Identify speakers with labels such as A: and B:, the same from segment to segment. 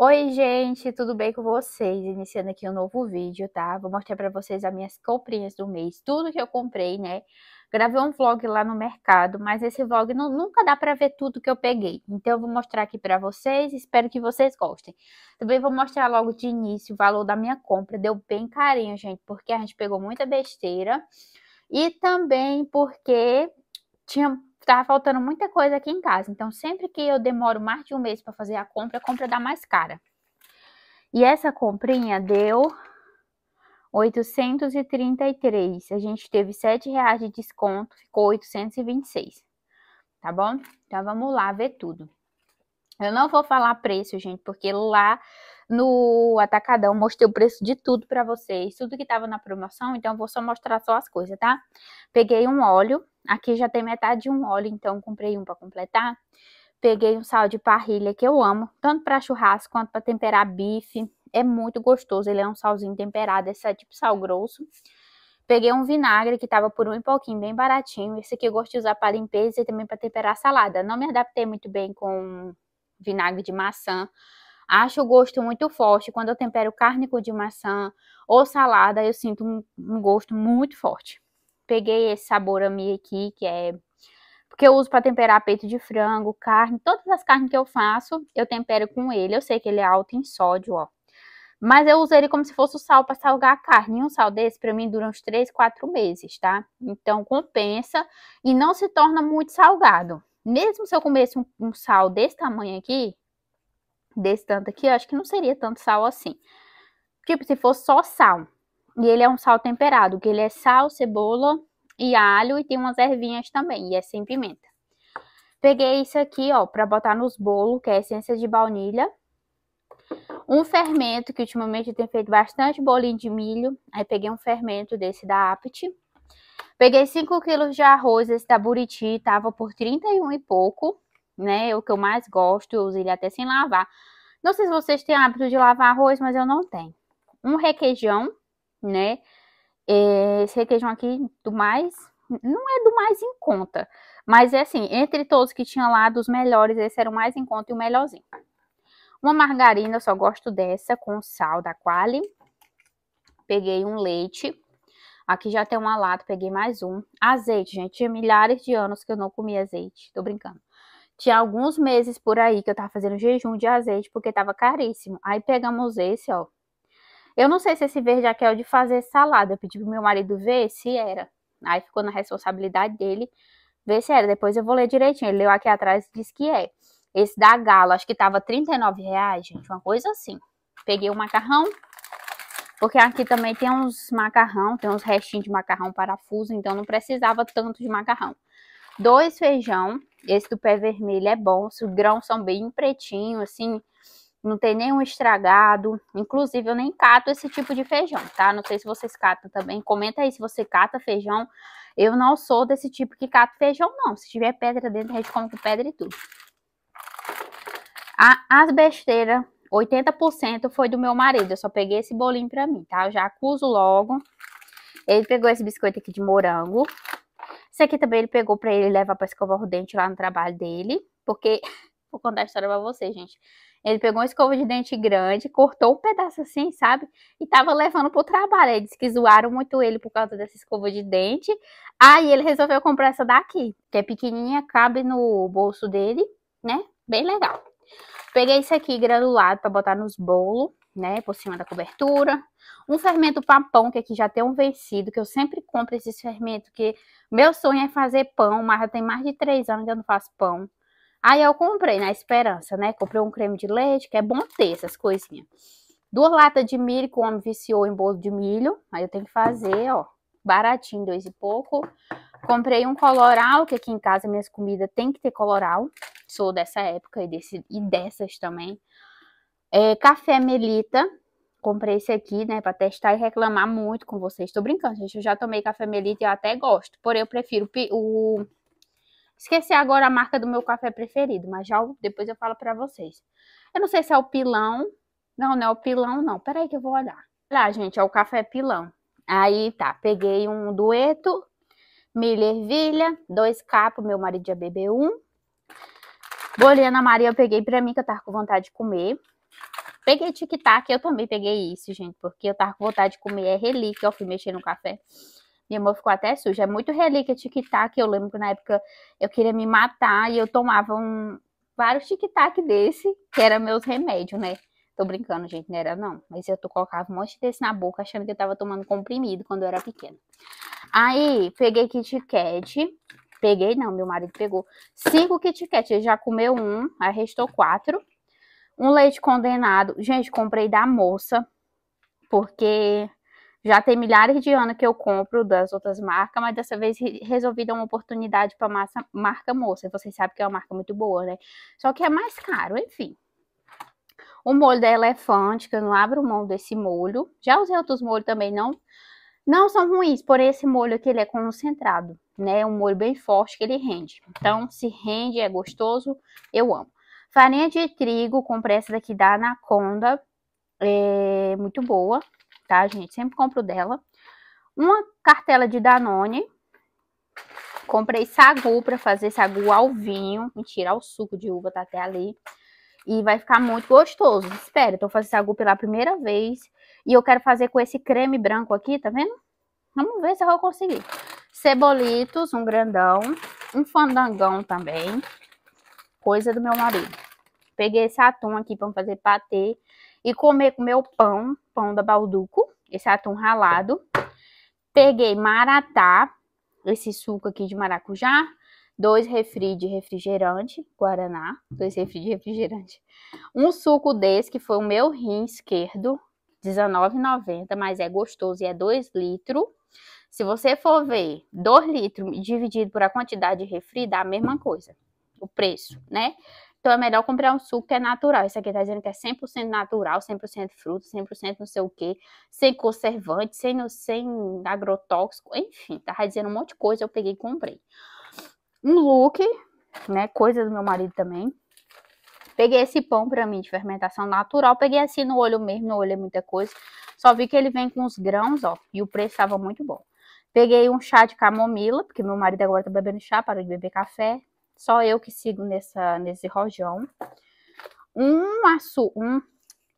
A: Oi, gente, tudo bem com vocês? Iniciando aqui um novo vídeo, tá? Vou mostrar pra vocês as minhas comprinhas do mês, tudo que eu comprei, né? Gravei um vlog lá no mercado, mas esse vlog não, nunca dá pra ver tudo que eu peguei. Então, eu vou mostrar aqui pra vocês, espero que vocês gostem. Também vou mostrar logo de início o valor da minha compra, deu bem carinho, gente, porque a gente pegou muita besteira. E também porque tinha tava faltando muita coisa aqui em casa. Então, sempre que eu demoro mais de um mês para fazer a compra, a compra dá mais cara. E essa comprinha deu 833. A gente teve 7 reais de desconto, ficou 826. Tá bom? Então, vamos lá ver tudo. Eu não vou falar preço, gente, porque lá no Atacadão mostrei o preço de tudo para vocês, tudo que tava na promoção, então vou só mostrar só as coisas, tá? Peguei um óleo Aqui já tem metade de um óleo, então comprei um para completar. Peguei um sal de parrilha que eu amo, tanto para churrasco quanto para temperar bife. É muito gostoso, ele é um salzinho temperado, esse é tipo sal grosso. Peguei um vinagre que tava por um e pouquinho, bem baratinho. Esse aqui eu gosto de usar para limpeza e também para temperar salada. Não me adaptei muito bem com vinagre de maçã. Acho o gosto muito forte. Quando eu tempero carne de maçã ou salada, eu sinto um, um gosto muito forte peguei esse sabor ami aqui, que é porque eu uso para temperar peito de frango, carne, todas as carnes que eu faço, eu tempero com ele. Eu sei que ele é alto em sódio, ó. Mas eu uso ele como se fosse o sal para salgar a carne. E um sal desse para mim dura uns 3, 4 meses, tá? Então compensa e não se torna muito salgado. Mesmo se eu comesse um, um sal desse tamanho aqui, desse tanto aqui, eu acho que não seria tanto sal assim. Tipo, se fosse só sal, e ele é um sal temperado, que ele é sal, cebola e alho e tem umas ervinhas também, e é sem pimenta. Peguei isso aqui, ó, para botar nos bolos, que é essência de baunilha. Um fermento, que ultimamente eu tenho feito bastante bolinho de milho. Aí peguei um fermento desse da Apt. Peguei 5 quilos de arroz, esse da Buriti, tava por 31 e pouco, né? É o que eu mais gosto, eu uso ele até sem lavar. Não sei se vocês têm hábito de lavar arroz, mas eu não tenho. Um requeijão, né? É, esse requeijão aqui do mais, não é do mais em conta, mas é assim, entre todos que tinha lá, dos melhores, esse era o mais em conta e o melhorzinho. Uma margarina, eu só gosto dessa, com sal da Quali. Peguei um leite. Aqui já tem uma lata, peguei mais um. Azeite, gente, tinha milhares de anos que eu não comia azeite, tô brincando. Tinha alguns meses por aí que eu tava fazendo jejum de azeite, porque tava caríssimo. Aí pegamos esse, ó, eu não sei se esse verde aqui é o de fazer salada. Eu pedi pro meu marido ver se era. Aí ficou na responsabilidade dele ver se era. Depois eu vou ler direitinho. Ele leu aqui atrás e disse que é. Esse da galo acho que tava R$39,00, gente. Uma coisa assim. Peguei o macarrão. Porque aqui também tem uns macarrão, tem uns restinhos de macarrão parafuso, então não precisava tanto de macarrão. Dois feijão, esse do pé vermelho é bom, os grãos são bem pretinhos, assim, não tem nenhum estragado. Inclusive, eu nem cato esse tipo de feijão, tá? Não sei se vocês catam também. Comenta aí se você cata feijão. Eu não sou desse tipo que cata feijão, não. Se tiver pedra dentro, a gente come com pedra e tudo. A, as besteiras, 80% foi do meu marido. Eu só peguei esse bolinho pra mim, tá? Eu já acuso logo. Ele pegou esse biscoito aqui de morango. Esse aqui também ele pegou pra ele levar pra escovar o dente lá no trabalho dele. Porque, vou contar a história pra vocês, gente. Ele pegou uma escova de dente grande, cortou um pedaço assim, sabe? E tava levando pro trabalho. Ele disse que zoaram muito ele por causa dessa escova de dente. Aí ele resolveu comprar essa daqui, que é pequenininha, cabe no bolso dele, né? Bem legal. Peguei isso aqui granulado para botar nos bolos, né? Por cima da cobertura. Um fermento pão que aqui já tem um vencido, que eu sempre compro esses fermentos, que meu sonho é fazer pão, mas já tem mais de três anos que eu não faço pão. Aí eu comprei na esperança, né? Comprei um creme de leite, que é bom ter essas coisinhas. Duas latas de milho que o homem viciou em bolo de milho. Aí eu tenho que fazer, ó, baratinho, dois e pouco. Comprei um coloral, que aqui em casa minhas comidas tem que ter coloral. Sou dessa época e, desse, e dessas também. É, café Melita. Comprei esse aqui, né, pra testar e reclamar muito com vocês. Tô brincando, gente. Eu já tomei café Melita e eu até gosto. Porém, eu prefiro o Esqueci agora a marca do meu café preferido, mas já depois eu falo para vocês. Eu não sei se é o pilão. Não, não é o pilão, não. Peraí que eu vou olhar. Lá, gente, é o café pilão. Aí tá, peguei um dueto, milho ervilha, dois capos, meu marido já bebeu um. Boliana Maria eu peguei pra mim, que eu tava com vontade de comer. Peguei tic-tac, eu também peguei isso, gente, porque eu tava com vontade de comer, é relíquia, eu fui mexer no café. Minha mão ficou até suja. É muito relíquia tic-tac. Eu lembro que na época eu queria me matar e eu tomava um, vários tic-tac desse, que era meus remédios, né? Tô brincando, gente, não era não. Mas eu tô, colocava um monte desse na boca, achando que eu tava tomando comprimido quando eu era pequena. Aí, peguei Kit Kat. Peguei, não, meu marido pegou. Cinco Kit Kat. Ele já comeu um, aí restou quatro. Um leite condenado. Gente, comprei da moça, porque já tem milhares de anos que eu compro das outras marcas, mas dessa vez resolvi dar uma oportunidade para massa marca moça. Vocês sabem que é uma marca muito boa, né? Só que é mais caro, enfim. O molho da elefante, que eu não abro mão desse molho. Já usei outros molhos também, não não são ruins, porém esse molho aqui ele é concentrado, né? É um molho bem forte que ele rende. Então, se rende, é gostoso, eu amo. Farinha de trigo, comprei essa daqui da Anaconda, é muito boa, tá, gente? Sempre compro dela. Uma cartela de Danone. Comprei sagu para fazer sagu ao vinho. Mentira, o suco de uva, tá até ali. E vai ficar muito gostoso. Espera, tô fazendo sagu pela primeira vez. E eu quero fazer com esse creme branco aqui, tá vendo? Vamos ver se eu vou conseguir. Cebolitos, um grandão. Um fandangão também. Coisa do meu marido. Peguei esse atum aqui para fazer patê e comer com meu pão, pão da Balduco, esse atum ralado. Peguei maratá, esse suco aqui de maracujá, dois refri de refrigerante, guaraná, dois refri de refrigerante. Um suco desse que foi o meu rim esquerdo, R$19,90, mas é gostoso e é 2 litros. Se você for ver 2 litros dividido por a quantidade de refri, dá a mesma coisa, o preço, né? Então é melhor comprar um suco que é natural. Isso aqui tá dizendo que é 100% natural, 100% fruto, 100% não sei o quê, sem conservante, sem, sem agrotóxico, enfim, tava dizendo um monte de coisa, eu peguei e comprei. Um look, né, coisa do meu marido também. Peguei esse pão para mim de fermentação natural, peguei assim no olho mesmo, no olho é muita coisa. Só vi que ele vem com os grãos, ó, e o preço estava muito bom. Peguei um chá de camomila, porque meu marido agora tá bebendo chá, parou de beber café. Só eu que sigo nessa, nesse rojão. Um, um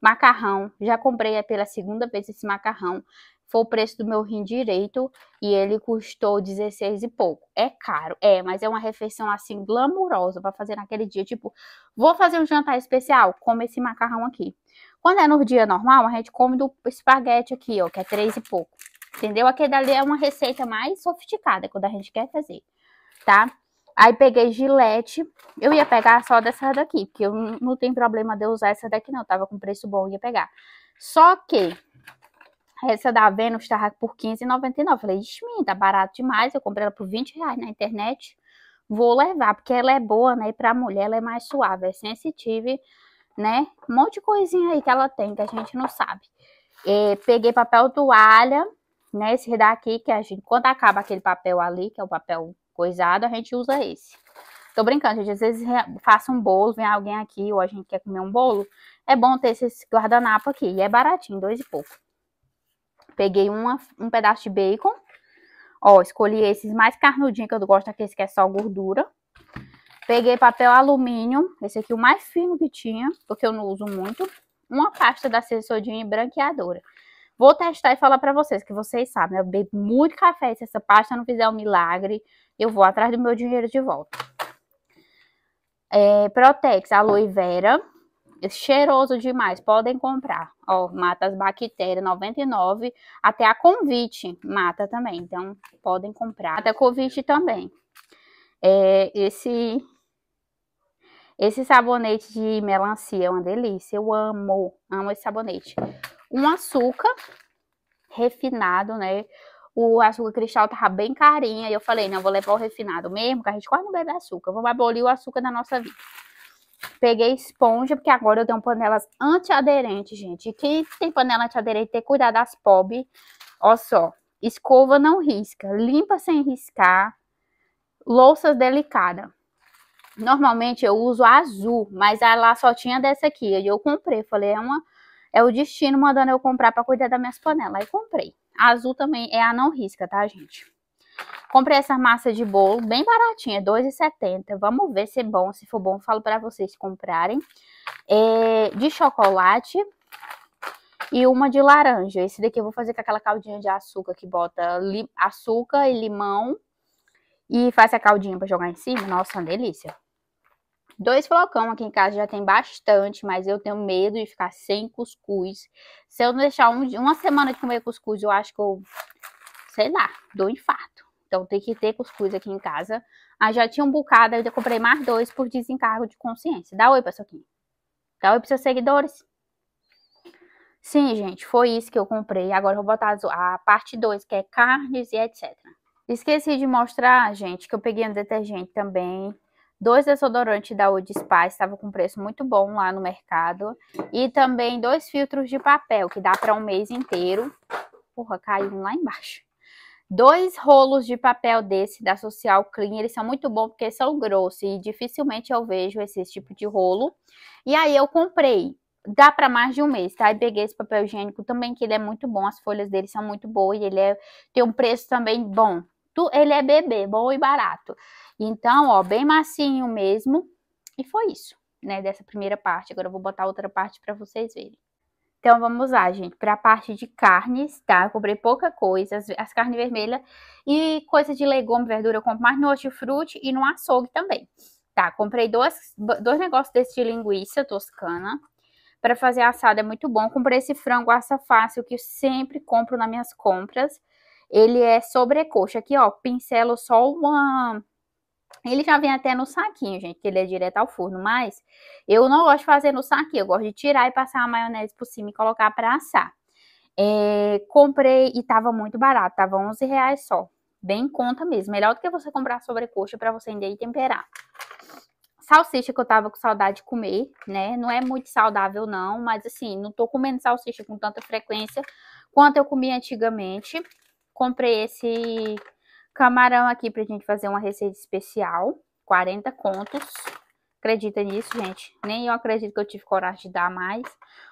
A: macarrão. Já comprei é pela segunda vez esse macarrão. Foi o preço do meu rim direito e ele custou 16 e pouco. É caro, é, mas é uma refeição assim glamurosa para fazer naquele dia. Tipo, vou fazer um jantar especial? Come esse macarrão aqui. Quando é no dia normal, a gente come do espaguete aqui, ó, que é 3 e pouco. Entendeu? Aquele dali é uma receita mais sofisticada quando a gente quer fazer, tá? Aí peguei gilete. Eu ia pegar só dessa daqui, porque eu não, tenho tem problema de eu usar essa daqui não. tava com preço bom, ia pegar. Só que essa da Venus tava por R$15,99. Falei, ixi, tá barato demais. Eu comprei ela por 20 reais na internet. Vou levar, porque ela é boa, né? E pra mulher ela é mais suave, é sensitive, né? Um monte de coisinha aí que ela tem que a gente não sabe. E peguei papel toalha, né? Esse daqui que a gente... Quando acaba aquele papel ali, que é o papel coisado, a gente usa esse. Tô brincando, gente. Às vezes faço um bolo, vem alguém aqui ou a gente quer comer um bolo. É bom ter esse guardanapo aqui. E é baratinho, dois e pouco. Peguei uma, um pedaço de bacon. Ó, escolhi esses mais carnudinhos, que eu gosto aqueles que é só gordura. Peguei papel alumínio, esse aqui é o mais fino que tinha, porque eu não uso muito. Uma pasta da Sensodinha branqueadora. Vou testar e falar pra vocês, que vocês sabem, né, eu bebo muito café se essa pasta não fizer um milagre, eu vou atrás do meu dinheiro de volta. É, Protex, aloe vera, é cheiroso demais, podem comprar. Ó, mata as bactérias 99, até a convite mata também, então podem comprar. Até a convite também. É, esse esse sabonete de melancia é uma delícia, eu amo, amo esse sabonete. Um açúcar refinado, né? o açúcar cristal tava bem carinha. E eu falei, não, vou levar o refinado mesmo, que a gente quase não bebe açúcar. Vamos abolir o açúcar da nossa vida. Peguei esponja, porque agora eu tenho panelas antiaderentes, gente. E quem tem panela antiaderente, tem que cuidar das POB. Ó só, escova não risca, limpa sem riscar, louças delicada. Normalmente eu uso azul, mas lá só tinha dessa aqui. E eu comprei, falei, é uma é o destino mandando eu comprar para cuidar das minhas panelas. Aí comprei. A azul também é a não risca, tá, gente? Comprei essa massa de bolo, bem baratinha, R$2,70. Vamos ver se é bom. Se for bom, falo pra vocês comprarem. É, de chocolate e uma de laranja. Esse daqui eu vou fazer com aquela caldinha de açúcar que bota açúcar e limão. E faz a caldinha pra jogar em cima. Nossa, uma delícia. Dois flocão aqui em casa já tem bastante, mas eu tenho medo de ficar sem cuscuz. Se eu deixar um, uma semana de comer cuscuz, eu acho que eu, sei lá, dou infarto. Então tem que ter cuscuz aqui em casa. Aí já tinha um bocado, eu comprei mais dois por desencargo de consciência. Dá oi, pessoal aqui. Dá oi pros seus seguidores. Sim, gente, foi isso que eu comprei. Agora eu vou botar a parte 2, que é carnes e etc. Esqueci de mostrar, gente, que eu peguei um detergente também Dois desodorantes da Wood Spice estavam com preço muito bom lá no mercado. E também dois filtros de papel, que dá para um mês inteiro. Porra, caiu lá embaixo. Dois rolos de papel desse da Social Clean, eles são muito bons porque são grossos e dificilmente eu vejo esse tipo de rolo. E aí eu comprei, dá para mais de um mês, tá? E peguei esse papel higiênico também, que ele é muito bom, as folhas dele são muito boas e ele é, tem um preço também bom. Ele é bebê, bom e barato. Então, ó, bem massinho mesmo. E foi isso, né, dessa primeira parte. Agora eu vou botar outra parte para vocês verem. Então, vamos lá, gente, para a parte de carnes, tá? Eu comprei pouca coisa, as, as carnes vermelhas e coisa de legume, verdura, eu compro mais no hortifruti e no açougue também, tá? Comprei dois, dois negócios desse de linguiça toscana para fazer assado é muito bom. Comprei esse frango assa fácil que eu sempre compro nas minhas compras. Ele é sobrecoxa, aqui ó, pincelo só uma ele já vem até no saquinho, gente, que ele é direto ao forno, mas eu não gosto de fazer no saquinho, eu gosto de tirar e passar a maionese por cima e colocar para assar. É, comprei e tava muito barato, tava 11 reais só. Bem conta mesmo, melhor do que você comprar sobrecoxa para você ainda ir temperar. Salsicha que eu tava com saudade de comer, né? Não é muito saudável não, mas assim, não tô comendo salsicha com tanta frequência quanto eu comia antigamente. Comprei esse Camarão aqui pra gente fazer uma receita especial. 40 contos. Acredita nisso, gente? Nem eu acredito que eu tive coragem de dar mais.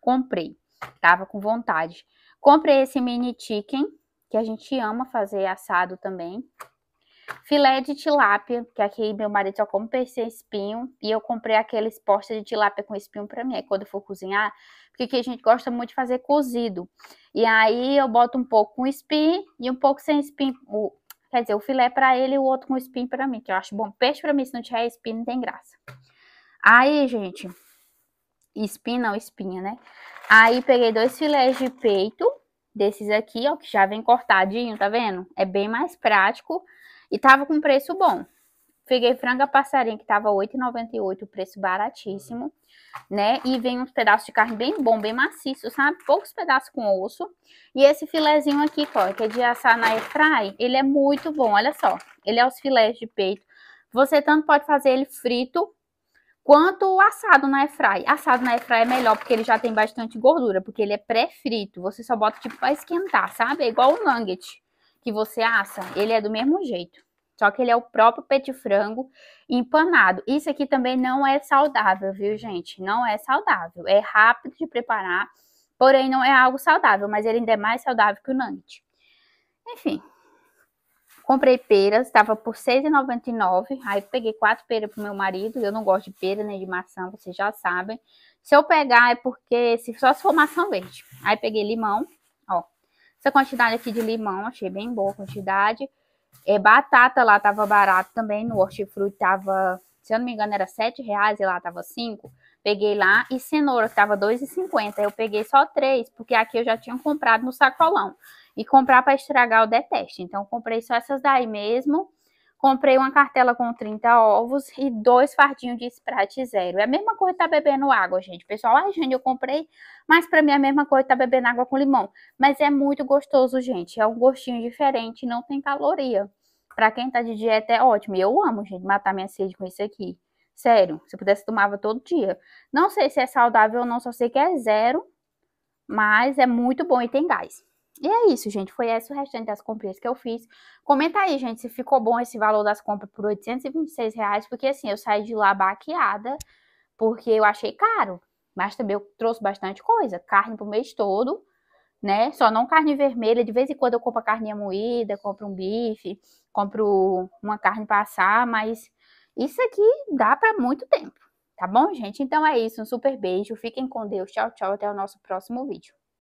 A: Comprei. Tava com vontade. Comprei esse mini chicken, que a gente ama fazer assado também. Filé de tilápia, que aqui meu marido só come sem espinho. E eu comprei aqueles postas de tilápia com espinho pra mim. Aí quando eu for cozinhar, porque aqui a gente gosta muito de fazer cozido. E aí eu boto um pouco com espinho e um pouco sem espinho. Quer dizer, o filé é para ele e o outro com espinho para mim, que eu acho bom. Peixe para mim, se não tiver espinho, não tem graça. Aí, gente, espinho não, espinha, né? Aí peguei dois filés de peito, desses aqui, ó, que já vem cortadinho, tá vendo? É bem mais prático e tava com preço bom. Peguei franga passarinho que tava 8,98, preço baratíssimo, né? E vem uns pedaços de carne bem bom, bem maciço, sabe? Poucos pedaços com osso. E esse filézinho aqui, ó, que é de assar na airfry, ele é muito bom, olha só. Ele é os filés de peito. Você tanto pode fazer ele frito quanto assado na airfry. Assado na airfry é melhor porque ele já tem bastante gordura, porque ele é pré-frito. Você só bota tipo para esquentar, sabe? É igual o nugget que você assa, ele é do mesmo jeito. Só que ele é o próprio pet frango empanado. Isso aqui também não é saudável, viu, gente? Não é saudável. É rápido de preparar, porém não é algo saudável, mas ele ainda é mais saudável que o nugget. Enfim. Comprei peras, estava por R$ 6,99. Aí peguei quatro peras pro meu marido. Eu não gosto de pera nem de maçã, vocês já sabem. Se eu pegar é porque se só se for maçã verde. Aí peguei limão, ó. Essa quantidade aqui de limão, achei bem boa a quantidade. É, batata lá tava barato também, no hortifruti tava, se eu não me engano, era 7 reais e lá tava 5. Peguei lá e cenoura, que tava 2,50. Eu peguei só três, porque aqui eu já tinha comprado no sacolão. E comprar para estragar eu detesto. Então comprei só essas daí mesmo. Comprei uma cartela com 30 ovos e dois fardinhos de Sprite zero. É a mesma coisa estar tá bebendo água, gente. Pessoal, ah, gente, eu comprei, mas para mim é a mesma coisa estar tá bebendo água com limão. Mas é muito gostoso, gente. É um gostinho diferente, não tem caloria. Para quem tá de dieta é ótimo. Eu amo, gente, matar minha sede com isso aqui. Sério, se pudesse tomava todo dia. Não sei se é saudável ou não, só sei que é zero, mas é muito bom e tem gás. E é isso, gente. Foi esse o restante das compras que eu fiz. Comenta aí, gente, se ficou bom esse valor das compras por 826 reais, porque assim, eu saí de lá baqueada, porque eu achei caro. Mas também eu trouxe bastante coisa. Carne pro mês todo, né? Só não carne vermelha. De vez em quando eu compro a carninha moída, compro um bife, compro uma carne passar, mas isso aqui dá para muito tempo. Tá bom, gente? Então é isso. Um super beijo. Fiquem com Deus. Tchau, tchau. Até o nosso próximo vídeo.